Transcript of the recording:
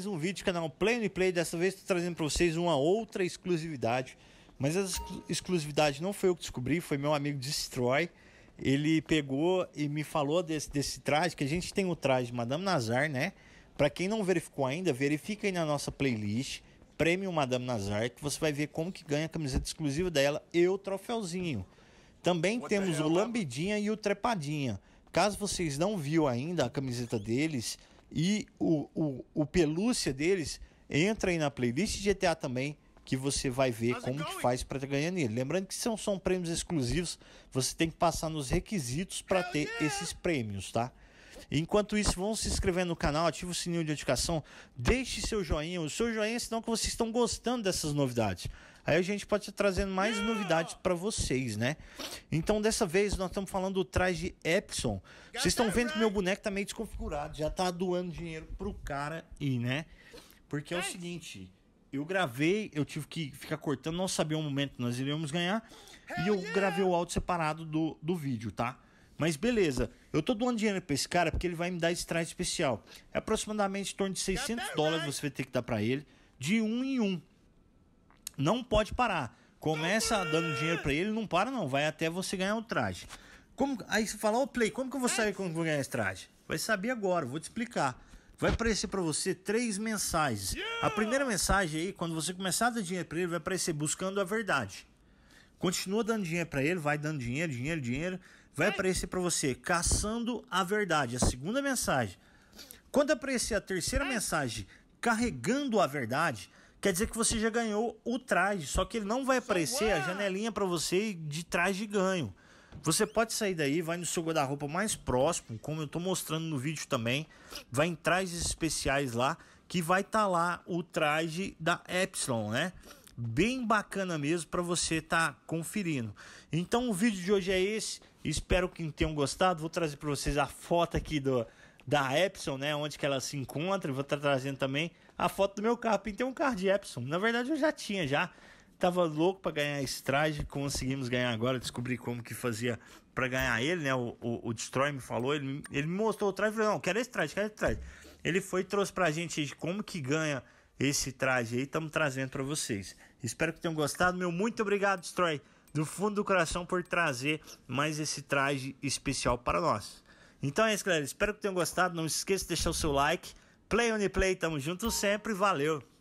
mais um vídeo canal Play e Play. Dessa vez estou trazendo para vocês uma outra exclusividade. Mas essa exclusividade não foi eu que descobri, foi meu amigo Destroy. Ele pegou e me falou desse, desse traje, que a gente tem o traje Madame Nazar, né? Para quem não verificou ainda, verifica aí na nossa playlist Prêmio Madame Nazar, que você vai ver como que ganha a camiseta exclusiva dela e o troféuzinho. Também What temos o né? Lambidinha e o Trepadinha. Caso vocês não viu ainda a camiseta deles, e o, o, o pelúcia deles entra aí na playlist de GTA também, que você vai ver como que faz para ganhar nele. Lembrando que são, são prêmios exclusivos, você tem que passar nos requisitos para ter esses prêmios, tá? Enquanto isso, vão se inscrever no canal, ative o sininho de notificação, deixe seu joinha, o seu joinha senão que vocês estão gostando dessas novidades. Aí a gente pode estar trazendo mais novidades para vocês, né? Então, dessa vez, nós estamos falando do traje Epson. Vocês estão vendo que meu boneco tá meio desconfigurado, já tá doando dinheiro pro cara e, né? Porque é o seguinte, eu gravei, eu tive que ficar cortando, não sabia o momento que nós iríamos ganhar, e eu gravei o áudio separado do, do vídeo, tá? Mas beleza, eu tô doando dinheiro pra esse cara porque ele vai me dar esse traje especial. É aproximadamente em torno de 600 é dólares você vai ter que dar para ele, de um em um. Não pode parar. Começa dando dinheiro para ele, não para não, vai até você ganhar o traje. Como, aí você fala, ô oh, Play, como que eu vou é. saber como vou ganhar esse traje? Vai saber agora, vou te explicar. Vai aparecer para você três mensagens. A primeira mensagem aí, quando você começar a dar dinheiro para ele, vai aparecer buscando a verdade. Continua dando dinheiro para ele, vai dando dinheiro, dinheiro, dinheiro vai aparecer para você caçando a verdade, a segunda mensagem. Quando aparecer a terceira é. mensagem carregando a verdade, quer dizer que você já ganhou o traje, só que ele não vai aparecer a janelinha para você de traje ganho. Você pode sair daí, vai no seu guarda-roupa mais próximo, como eu estou mostrando no vídeo também, vai em trajes especiais lá, que vai estar tá lá o traje da Epsilon, né? Bem bacana mesmo para você estar tá conferindo. Então o vídeo de hoje é esse. Espero que tenham gostado. Vou trazer para vocês a foto aqui do, da Epson, né? Onde que ela se encontra. Vou estar tá trazendo também a foto do meu carro. Pintei um carro de Epson. Na verdade, eu já tinha já. Tava louco para ganhar esse traje. Conseguimos ganhar agora. Descobri como que fazia para ganhar ele, né? O, o, o, Destroy me falou. Ele, ele me mostrou o traje. falou, não, quero esse traje, quero esse traje. Ele foi e trouxe pra gente como que ganha esse traje aí. Estamos trazendo para vocês. Espero que tenham gostado. Meu muito obrigado, Destroy do fundo do coração por trazer mais esse traje especial para nós. Então é isso, galera. Espero que tenham gostado. Não esqueça de deixar o seu like. Play on the play, tamo junto sempre. Valeu!